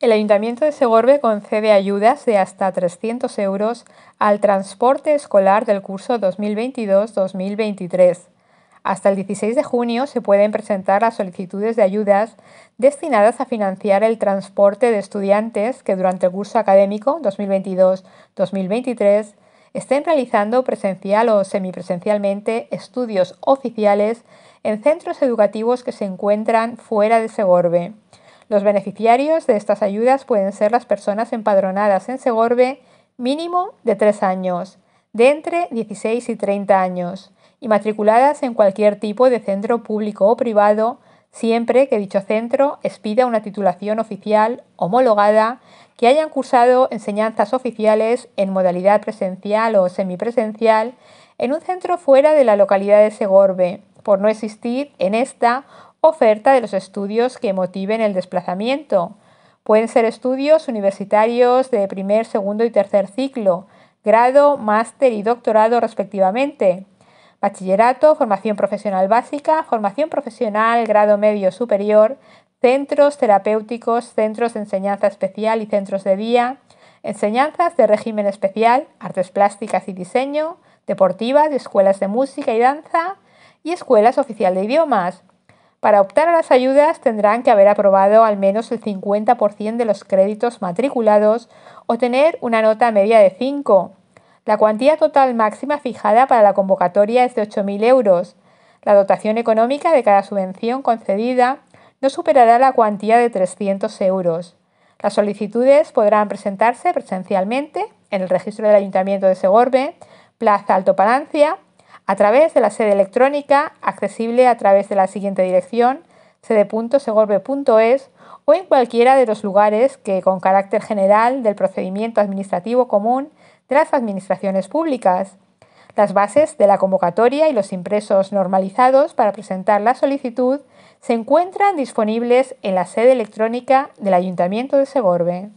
El Ayuntamiento de Segorbe concede ayudas de hasta 300 euros al transporte escolar del curso 2022-2023. Hasta el 16 de junio se pueden presentar las solicitudes de ayudas destinadas a financiar el transporte de estudiantes que durante el curso académico 2022-2023 estén realizando presencial o semipresencialmente estudios oficiales en centros educativos que se encuentran fuera de Segorbe. Los beneficiarios de estas ayudas pueden ser las personas empadronadas en Segorbe mínimo de 3 años, de entre 16 y 30 años, y matriculadas en cualquier tipo de centro público o privado, siempre que dicho centro expida una titulación oficial homologada que hayan cursado enseñanzas oficiales en modalidad presencial o semipresencial en un centro fuera de la localidad de Segorbe, por no existir en esta Oferta de los estudios que motiven el desplazamiento. Pueden ser estudios universitarios de primer, segundo y tercer ciclo, grado, máster y doctorado respectivamente. Bachillerato, formación profesional básica, formación profesional, grado medio superior, centros terapéuticos, centros de enseñanza especial y centros de día, enseñanzas de régimen especial, artes plásticas y diseño, deportivas, escuelas de música y danza y escuelas oficial de idiomas. Para optar a las ayudas tendrán que haber aprobado al menos el 50% de los créditos matriculados o tener una nota media de 5. La cuantía total máxima fijada para la convocatoria es de 8.000 euros. La dotación económica de cada subvención concedida no superará la cuantía de 300 euros. Las solicitudes podrán presentarse presencialmente en el registro del Ayuntamiento de Segorbe, Plaza Alto Palancia, a través de la sede electrónica accesible a través de la siguiente dirección sede.segorbe.es o en cualquiera de los lugares que con carácter general del procedimiento administrativo común de las administraciones públicas. Las bases de la convocatoria y los impresos normalizados para presentar la solicitud se encuentran disponibles en la sede electrónica del Ayuntamiento de Segorbe.